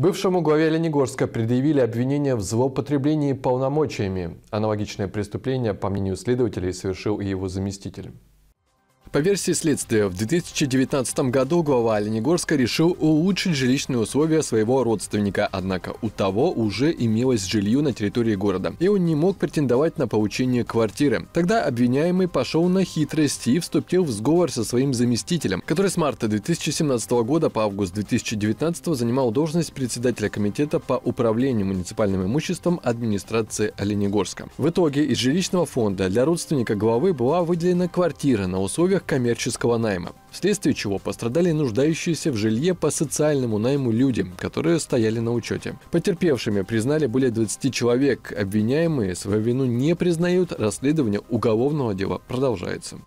Бывшему главе Ленигорска предъявили обвинение в злоупотреблении полномочиями. Аналогичное преступление, по мнению следователей, совершил и его заместитель. По версии следствия, в 2019 году глава Оленегорска решил улучшить жилищные условия своего родственника, однако у того уже имелось жилье на территории города, и он не мог претендовать на получение квартиры. Тогда обвиняемый пошел на хитрость и вступил в сговор со своим заместителем, который с марта 2017 года по август 2019 занимал должность председателя комитета по управлению муниципальным имуществом администрации Оленегорска. В итоге из жилищного фонда для родственника главы была выделена квартира на условиях условиях коммерческого найма, вследствие чего пострадали нуждающиеся в жилье по социальному найму люди, которые стояли на учете. Потерпевшими признали более 20 человек, обвиняемые свою вину не признают, расследование уголовного дела продолжается.